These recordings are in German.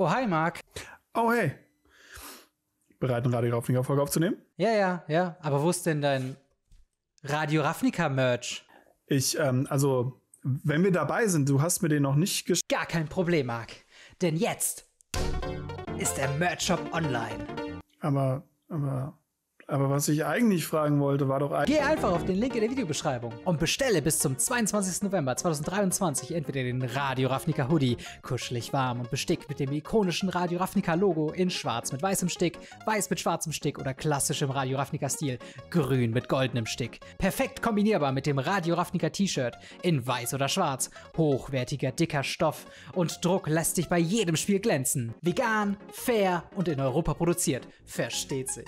Oh, hi, Marc. Oh, hey. Bereit, eine Radio Ravnica-Folge aufzunehmen? Ja, ja, ja. Aber wo ist denn dein Radio Ravnica-Merch? Ich, ähm, also, wenn wir dabei sind, du hast mir den noch nicht gesch. Gar kein Problem, Marc. Denn jetzt ist der Merch-Shop online. Aber, aber, aber was ich eigentlich fragen wollte, war doch eigentlich... Geh einfach auf den Link in der Videobeschreibung und bestelle bis zum 22. November 2023 entweder den Radio Ravnica Hoodie, kuschelig warm und bestickt mit dem ikonischen Radio Ravnica Logo in schwarz mit weißem Stick, weiß mit schwarzem Stick oder klassischem Radio Ravnica Stil, grün mit goldenem Stick. Perfekt kombinierbar mit dem Radio Ravnica T-Shirt in weiß oder schwarz, hochwertiger, dicker Stoff und Druck lässt sich bei jedem Spiel glänzen. Vegan, fair und in Europa produziert. Versteht sich.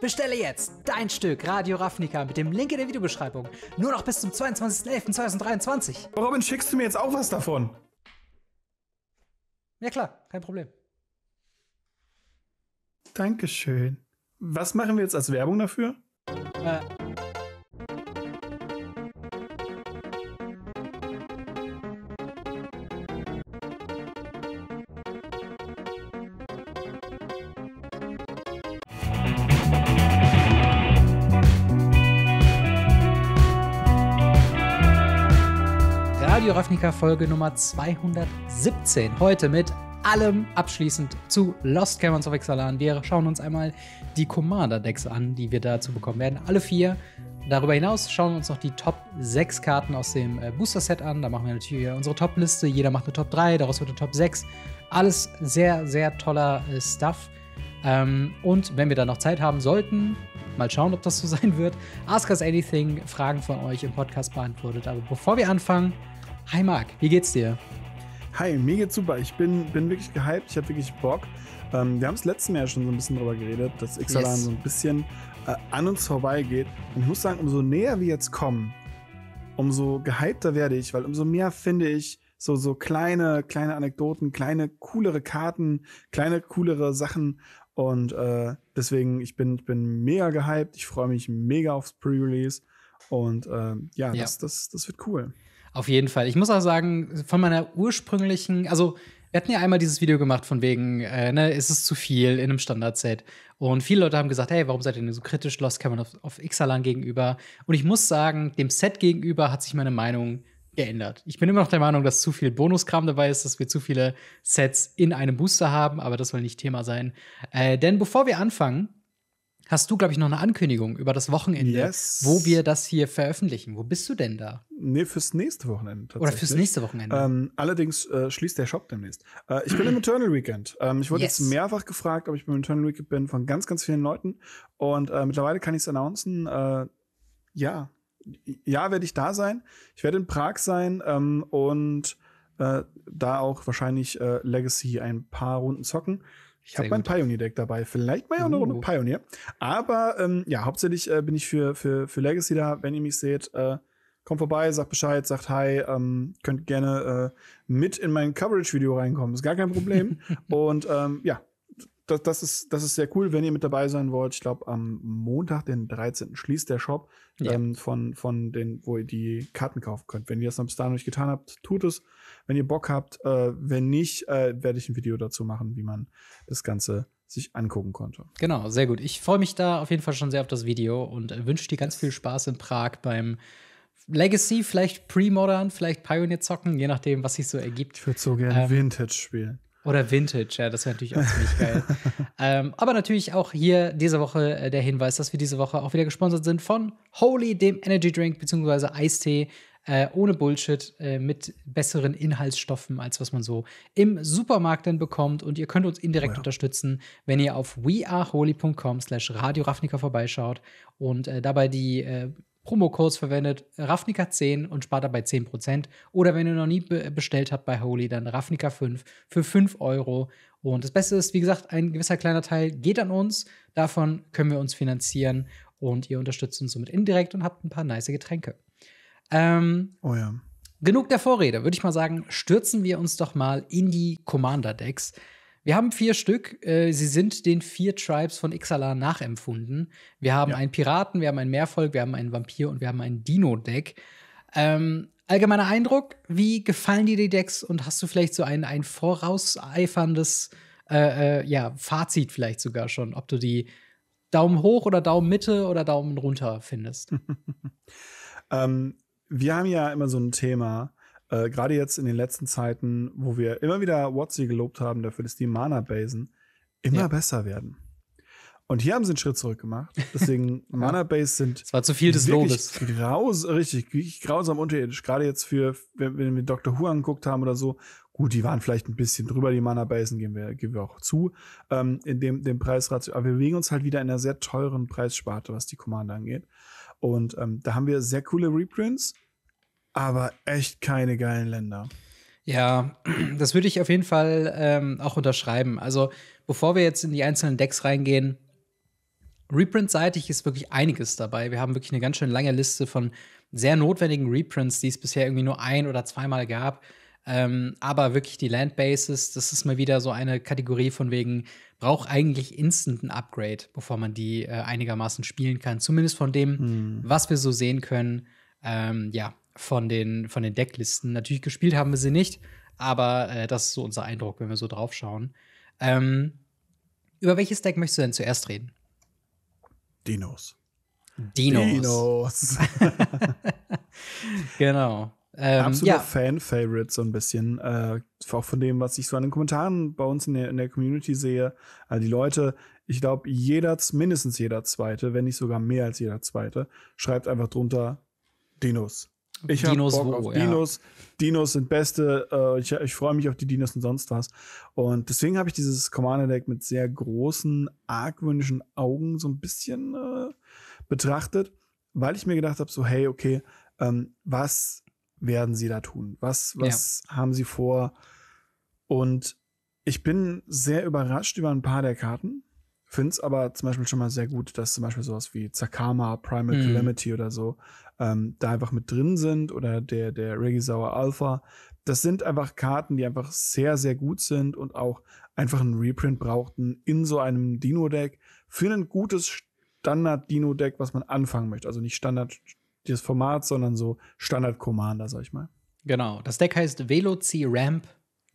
Bestelle jetzt dein Stück Radio Ravnica mit dem Link in der Videobeschreibung. Nur noch bis zum 22.11.2023. Robin, schickst du mir jetzt auch was davon? Ja klar, kein Problem. Dankeschön. Was machen wir jetzt als Werbung dafür? Äh, Radio Ravnica Folge Nummer 217. Heute mit allem abschließend zu Lost Caverns of Exalan. Wir schauen uns einmal die Commander-Decks an, die wir dazu bekommen werden. Alle vier. Darüber hinaus schauen wir uns noch die Top 6 Karten aus dem äh, Booster-Set an. Da machen wir natürlich unsere Top-Liste. Jeder macht eine Top 3, daraus wird eine Top 6. Alles sehr, sehr toller äh, Stuff. Ähm, und wenn wir da noch Zeit haben sollten, Mal schauen, ob das so sein wird. Ask Us Anything, Fragen von euch im Podcast beantwortet. Aber bevor wir anfangen, Hi Marc, wie geht's dir? Hi, mir geht's super. Ich bin, bin wirklich gehypt, ich habe wirklich Bock. Ähm, wir haben es letztes Jahr schon so ein bisschen drüber geredet, dass Xalan yes. so ein bisschen äh, an uns vorbeigeht. Und ich muss sagen, umso näher wir jetzt kommen, umso gehypter werde ich, weil umso mehr finde ich so, so kleine, kleine Anekdoten, kleine, coolere Karten, kleine, coolere Sachen. Und äh, deswegen, ich bin, ich bin mega gehypt. Ich freue mich mega aufs Pre-Release. Und äh, ja, ja, Das, das, das wird cool. Auf jeden Fall. Ich muss auch sagen, von meiner ursprünglichen, also wir hatten ja einmal dieses Video gemacht von wegen, äh, ne, ist es zu viel in einem Standardset. Und viele Leute haben gesagt, hey, warum seid ihr denn so kritisch? Lost Cameron auf, auf Xalan gegenüber. Und ich muss sagen, dem Set gegenüber hat sich meine Meinung geändert. Ich bin immer noch der Meinung, dass zu viel Bonuskram dabei ist, dass wir zu viele Sets in einem Booster haben, aber das soll nicht Thema sein. Äh, denn bevor wir anfangen, hast du, glaube ich, noch eine Ankündigung über das Wochenende, yes. wo wir das hier veröffentlichen. Wo bist du denn da? Nee, fürs nächste Wochenende. Tatsächlich. Oder fürs nächste Wochenende. Ähm, allerdings äh, schließt der Shop demnächst. Äh, ich bin im Eternal Weekend. Ähm, ich wurde yes. jetzt mehrfach gefragt, ob ich beim Eternal Weekend bin, von ganz, ganz vielen Leuten. Und äh, mittlerweile kann ich es announcen. Äh, ja, ja, werde ich da sein. Ich werde in Prag sein ähm, und äh, da auch wahrscheinlich äh, Legacy ein paar Runden zocken. Ich habe mein Pioneer-Deck dabei. Vielleicht mal ja auch eine Runde uh. Pioneer. Aber ähm, ja, hauptsächlich äh, bin ich für, für, für Legacy da. Wenn ihr mich seht, äh, kommt vorbei, sagt Bescheid, sagt Hi. Ähm, könnt gerne äh, mit in mein Coverage-Video reinkommen. Ist gar kein Problem. Und ähm, ja, das, das, ist, das ist sehr cool, wenn ihr mit dabei sein wollt. Ich glaube, am Montag, den 13. schließt der Shop ja. ähm, von, von den, wo ihr die Karten kaufen könnt. Wenn ihr das noch bis dahin nicht getan habt, tut es. Wenn ihr Bock habt, äh, wenn nicht, äh, werde ich ein Video dazu machen, wie man das Ganze sich angucken konnte. Genau, sehr gut. Ich freue mich da auf jeden Fall schon sehr auf das Video und äh, wünsche dir ganz viel Spaß in Prag beim Legacy, vielleicht Pre-Modern, vielleicht Pioneer zocken, je nachdem, was sich so ergibt. Ich würde so gerne ähm, Vintage spielen. Oder Vintage, ja, das wäre natürlich auch ziemlich geil. ähm, aber natürlich auch hier diese Woche äh, der Hinweis, dass wir diese Woche auch wieder gesponsert sind von Holy, dem Energy Drink bzw. Eistee. Äh, ohne Bullshit, äh, mit besseren Inhaltsstoffen, als was man so im Supermarkt dann bekommt. Und ihr könnt uns indirekt oh ja. unterstützen, wenn ihr auf weareholy.com slash radioraffnicker vorbeischaut und äh, dabei die äh, promo Promocodes verwendet, Ravnica10 und spart dabei 10%. Oder wenn ihr noch nie bestellt habt bei Holy, dann Ravnica5 für 5 Euro. Und das Beste ist, wie gesagt, ein gewisser kleiner Teil geht an uns. Davon können wir uns finanzieren und ihr unterstützt uns somit indirekt und habt ein paar nice Getränke. Ähm, oh ja. Genug der Vorrede, würde ich mal sagen, stürzen wir uns doch mal in die Commander-Decks. Wir haben vier Stück. Äh, sie sind den vier Tribes von Ixalan nachempfunden. Wir haben ja. einen Piraten, wir haben einen Meervolk, wir haben einen Vampir und wir haben ein Dino-Deck. Ähm, allgemeiner Eindruck, wie gefallen dir die Decks und hast du vielleicht so ein, ein vorauseiferndes äh, äh, ja, Fazit vielleicht sogar schon, ob du die Daumen hoch oder Daumen Mitte oder Daumen runter findest? ähm, wir haben ja immer so ein Thema, äh, gerade jetzt in den letzten Zeiten, wo wir immer wieder Watsi gelobt haben dafür, dass die Mana-Basen immer ja. besser werden. Und hier haben sie einen Schritt zurück gemacht. Deswegen Mana Base sind. Es war zu viel des Lobes. Graus, richtig, richtig grausam unterirdisch. Gerade jetzt für, wenn, wenn wir Dr. Who angeguckt haben oder so. Gut, die waren vielleicht ein bisschen drüber, die Mana Basen, gehen wir, geben wir auch zu, ähm, in dem, dem Preisratio. Aber wir bewegen uns halt wieder in einer sehr teuren Preissparte, was die Commander angeht. Und ähm, da haben wir sehr coole Reprints aber echt keine geilen Länder. Ja, das würde ich auf jeden Fall ähm, auch unterschreiben. Also, bevor wir jetzt in die einzelnen Decks reingehen, Reprint-seitig ist wirklich einiges dabei. Wir haben wirklich eine ganz schön lange Liste von sehr notwendigen Reprints, die es bisher irgendwie nur ein oder zweimal gab. Ähm, aber wirklich die Landbases, das ist mal wieder so eine Kategorie von wegen, braucht eigentlich instant ein Upgrade, bevor man die äh, einigermaßen spielen kann. Zumindest von dem, hm. was wir so sehen können. Ähm, ja, von den, von den Decklisten. Natürlich gespielt haben wir sie nicht, aber äh, das ist so unser Eindruck, wenn wir so drauf schauen. Ähm, über welches Deck möchtest du denn zuerst reden? Dinos. Dinos. Dinos. genau. Ähm, Absoluter ja. Fan-Favorite, so ein bisschen. Äh, auch von dem, was ich so an den Kommentaren bei uns in der, in der Community sehe. Also die Leute, ich glaube, jeder, mindestens jeder Zweite, wenn nicht sogar mehr als jeder Zweite, schreibt einfach drunter Dinos. Ich habe Bock wo, Dinos. Ja. Dinos sind beste. Äh, ich, ich freue mich auf die Dinos und sonst was. Und deswegen habe ich dieses Commander-Deck mit sehr großen, argwöhnischen Augen so ein bisschen äh, betrachtet, weil ich mir gedacht habe, so hey, okay, ähm, was werden sie da tun? Was, was ja. haben sie vor? Und ich bin sehr überrascht über ein paar der Karten. Finde es aber zum Beispiel schon mal sehr gut, dass zum Beispiel sowas wie Zakama, Primal mhm. Calamity oder so ähm, da einfach mit drin sind oder der, der Regisauer Alpha. Das sind einfach Karten, die einfach sehr, sehr gut sind und auch einfach einen Reprint brauchten in so einem Dino-Deck für ein gutes Standard-Dino-Deck, was man anfangen möchte. Also nicht Standard das Format, sondern so Standard-Commander, sag ich mal. Genau. Das Deck heißt Veloci Ramp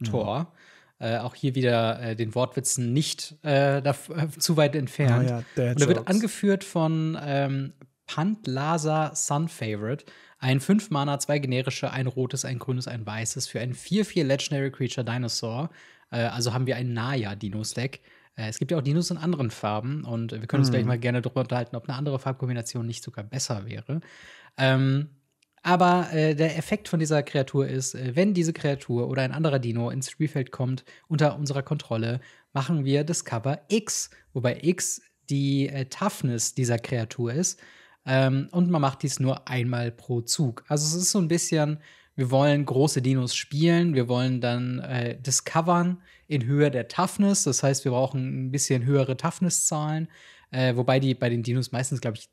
Tor. Mhm. Äh, auch hier wieder äh, den Wortwitzen nicht äh, da, äh, zu weit entfernt. Ah, ja, und er wird angeführt von ähm, Pantlasa Sun Favorite. Ein 5 Mana, zwei generische, ein rotes, ein grünes, ein weißes für ein 4-4 Legendary Creature Dinosaur. Äh, also haben wir ein Naya Dino-Stack. Es gibt ja auch Dinos in anderen Farben und wir können uns gleich mhm. mal gerne darüber unterhalten, ob eine andere Farbkombination nicht sogar besser wäre. Ähm, aber äh, der Effekt von dieser Kreatur ist, äh, wenn diese Kreatur oder ein anderer Dino ins Spielfeld kommt, unter unserer Kontrolle, machen wir Discover X, wobei X die äh, Toughness dieser Kreatur ist. Ähm, und man macht dies nur einmal pro Zug. Also es ist so ein bisschen wir wollen große Dinos spielen, wir wollen dann äh, discovern in Höhe der Toughness, das heißt, wir brauchen ein bisschen höhere Toughness-Zahlen äh, wobei die bei den Dinos meistens, glaube ich,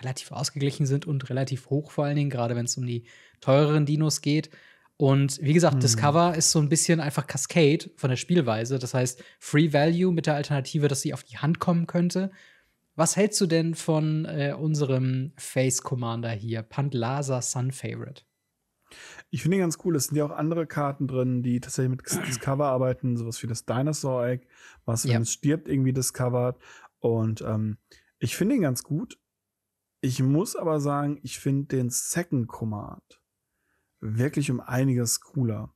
relativ ausgeglichen sind und relativ hoch, vor allen Dingen, gerade wenn es um die teureren Dinos geht. Und wie gesagt, hm. das ist so ein bisschen einfach Cascade von der Spielweise. Das heißt, Free Value mit der Alternative, dass sie auf die Hand kommen könnte. Was hältst du denn von äh, unserem Face Commander hier, Pandlasa Sun Favorite? Ich finde ihn ganz cool. Es sind ja auch andere Karten drin, die tatsächlich mit Discover arbeiten, sowas wie das Dinosaur Egg, was, wenn ja. es stirbt, irgendwie discovered. Und ähm, ich finde ihn ganz gut. Ich muss aber sagen, ich finde den Second Command wirklich um einiges cooler.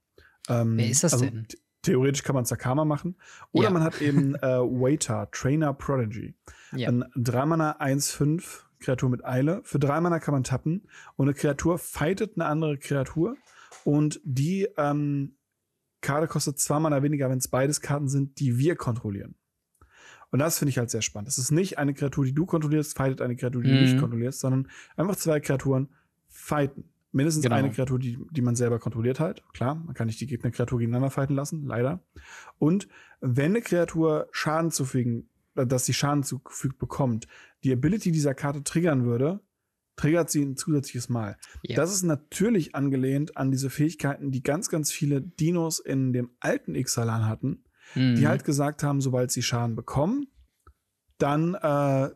Ähm, Wer ist das also denn? Theoretisch kann man Sakama machen. Oder ja. man hat eben äh, Waiter, Trainer Prodigy. Ja. Ein 3-Mana 1-5, Kreatur mit Eile. Für 3 Mana kann man tappen. Und eine Kreatur fightet eine andere Kreatur. Und die ähm, Karte kostet 2 Mana weniger, wenn es beides Karten sind, die wir kontrollieren. Und das finde ich halt sehr spannend. Es ist nicht eine Kreatur, die du kontrollierst, fightet eine Kreatur, die mhm. du nicht mhm. kontrollierst, sondern einfach zwei Kreaturen fighten. Mindestens genau. eine Kreatur, die, die man selber kontrolliert halt. Klar, man kann nicht die Gegnerkreatur gegeneinander fighten lassen, leider. Und wenn eine Kreatur Schaden zufügen, äh, dass sie Schaden zugefügt bekommt, die Ability dieser Karte triggern würde, triggert sie ein zusätzliches Mal. Yep. Das ist natürlich angelehnt an diese Fähigkeiten, die ganz, ganz viele Dinos in dem alten Ixalan hatten, mhm. die halt gesagt haben, sobald sie Schaden bekommen, dann äh,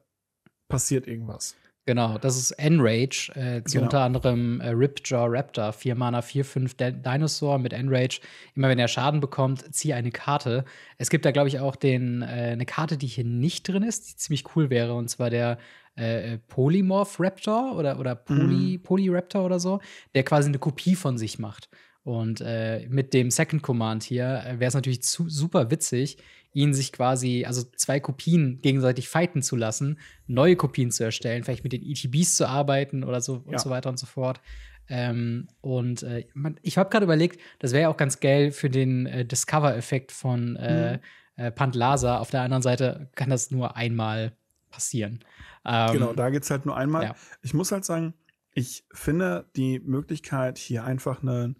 passiert irgendwas. Genau, das ist Enrage, äh, genau. unter anderem äh, Ripjaw Raptor, 4 Mana, 4, 5 De Dinosaur mit Enrage. Immer wenn er Schaden bekommt, ziehe eine Karte. Es gibt da, glaube ich, auch den, äh, eine Karte, die hier nicht drin ist, die ziemlich cool wäre, und zwar der äh, äh Polymorph Raptor oder, oder Poly, mhm. Polyraptor oder so, der quasi eine Kopie von sich macht. Und äh, mit dem Second Command hier äh, wäre es natürlich zu, super witzig, ihn sich quasi, also zwei Kopien gegenseitig fighten zu lassen, neue Kopien zu erstellen, vielleicht mit den ETBs zu arbeiten oder so ja. und so weiter und so fort. Ähm, und äh, man, ich habe gerade überlegt, das wäre ja auch ganz geil für den äh, Discover-Effekt von äh, mhm. Äh, Pantlasa. Auf der anderen Seite kann das nur einmal passieren. Ähm, genau, da geht es halt nur einmal. Ja. Ich muss halt sagen, ich finde die Möglichkeit, hier einfach einen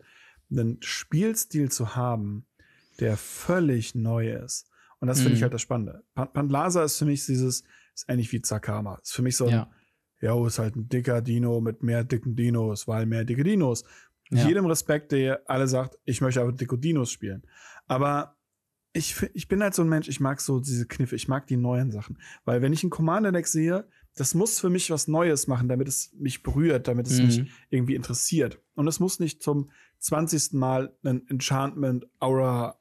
einen Spielstil zu haben, der völlig neu ist. Und das finde mhm. ich halt das Spannende. Pandlasa ist für mich dieses, ist eigentlich wie Zakama. Ist für mich so ein, ja, yo, oh, ist halt ein dicker Dino mit mehr dicken Dinos, weil mehr dicke Dinos. Ja. Jedem Respekt, der alle sagt, ich möchte aber dicke Dinos spielen. Aber ich, ich bin halt so ein Mensch, ich mag so diese Kniffe, ich mag die neuen Sachen. Weil wenn ich ein Commander Deck sehe, das muss für mich was Neues machen, damit es mich berührt, damit es mhm. mich irgendwie interessiert. Und es muss nicht zum 20. Mal ein Enchantment Aura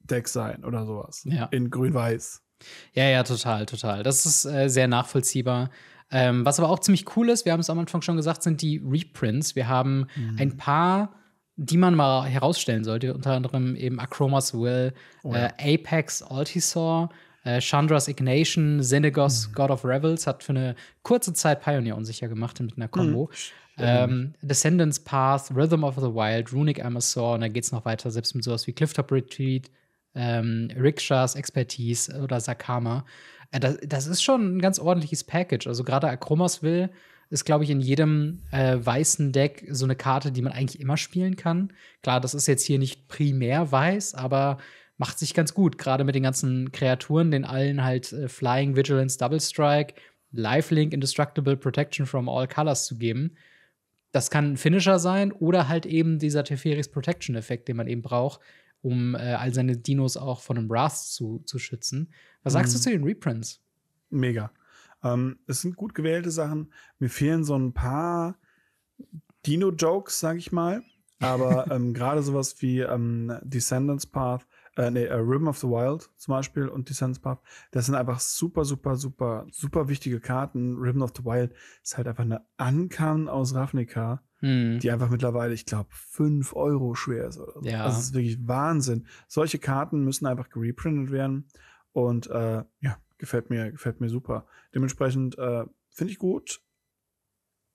Deck sein oder sowas. Ja. In grün-weiß. Ja, ja, total, total. Das ist äh, sehr nachvollziehbar. Ähm, was aber auch ziemlich cool ist, wir haben es am Anfang schon gesagt, sind die Reprints. Wir haben mhm. ein paar, die man mal herausstellen sollte, unter anderem eben Acromas Will, oh äh, ja. äh, Apex Altisaur, äh, Chandra's Ignation, Synagos mhm. God of Revels hat für eine kurze Zeit Pioneer unsicher gemacht mit einer Combo. Mhm. Ähm, Descendants Path, Rhythm of the Wild, Runic Amazon, und dann geht es noch weiter, selbst mit sowas wie Clifftop Retreat, ähm, Rickshas Expertise oder Sakama. Äh, das, das, ist schon ein ganz ordentliches Package. Also gerade Akromas will ist, glaube ich, in jedem äh, weißen Deck so eine Karte, die man eigentlich immer spielen kann. Klar, das ist jetzt hier nicht primär weiß, aber macht sich ganz gut, gerade mit den ganzen Kreaturen, den allen halt äh, Flying, Vigilance, Double Strike, Lifelink, Indestructible Protection from All Colors zu geben das kann ein Finisher sein oder halt eben dieser Teferis Protection Effekt, den man eben braucht, um äh, all seine Dinos auch von einem Wrath zu, zu schützen. Was sagst mhm. du zu den Reprints? Mega. Ähm, es sind gut gewählte Sachen. Mir fehlen so ein paar Dino-Jokes, sag ich mal. Aber ähm, gerade sowas wie ähm, Descendants Path äh, nee, uh, Rim of the Wild zum Beispiel und die Sun's Path. Das sind einfach super, super, super, super wichtige Karten. Rim of the Wild ist halt einfach eine Ankan aus Ravnica, hm. die einfach mittlerweile, ich glaube, 5 Euro schwer ist oder so. Ja. Das also ist wirklich Wahnsinn. Solche Karten müssen einfach gereprintet werden und äh, ja, gefällt mir, gefällt mir super. Dementsprechend äh, finde ich gut.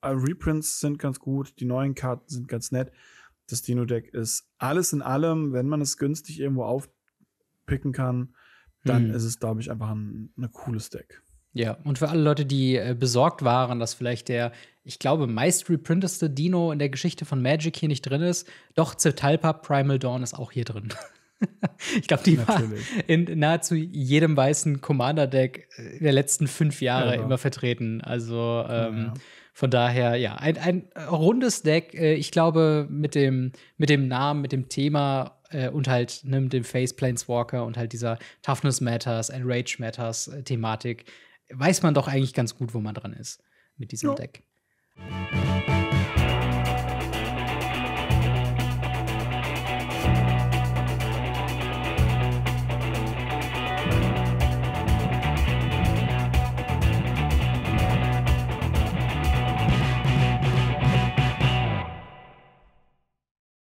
Äh, Reprints sind ganz gut, die neuen Karten sind ganz nett. Das Dino-Deck ist alles in allem, wenn man es günstig irgendwo aufpicken kann, dann hm. ist es, glaube ich, einfach ein, ein cooles Deck. Ja, und für alle Leute, die äh, besorgt waren, dass vielleicht der, ich glaube, meist reprinteste Dino in der Geschichte von Magic hier nicht drin ist, doch Zetalpa Primal Dawn ist auch hier drin. ich glaube, die Natürlich. war in nahezu jedem weißen Commander-Deck äh, der letzten fünf Jahre ja, immer vertreten. Also ähm, ja, ja. Von daher, ja, ein, ein äh, rundes Deck. Äh, ich glaube, mit dem, mit dem Namen, mit dem Thema äh, und halt ne, mit dem Face Planeswalker und halt dieser Toughness Matters Enrage Rage Matters Thematik weiß man doch eigentlich ganz gut, wo man dran ist mit diesem ja. Deck.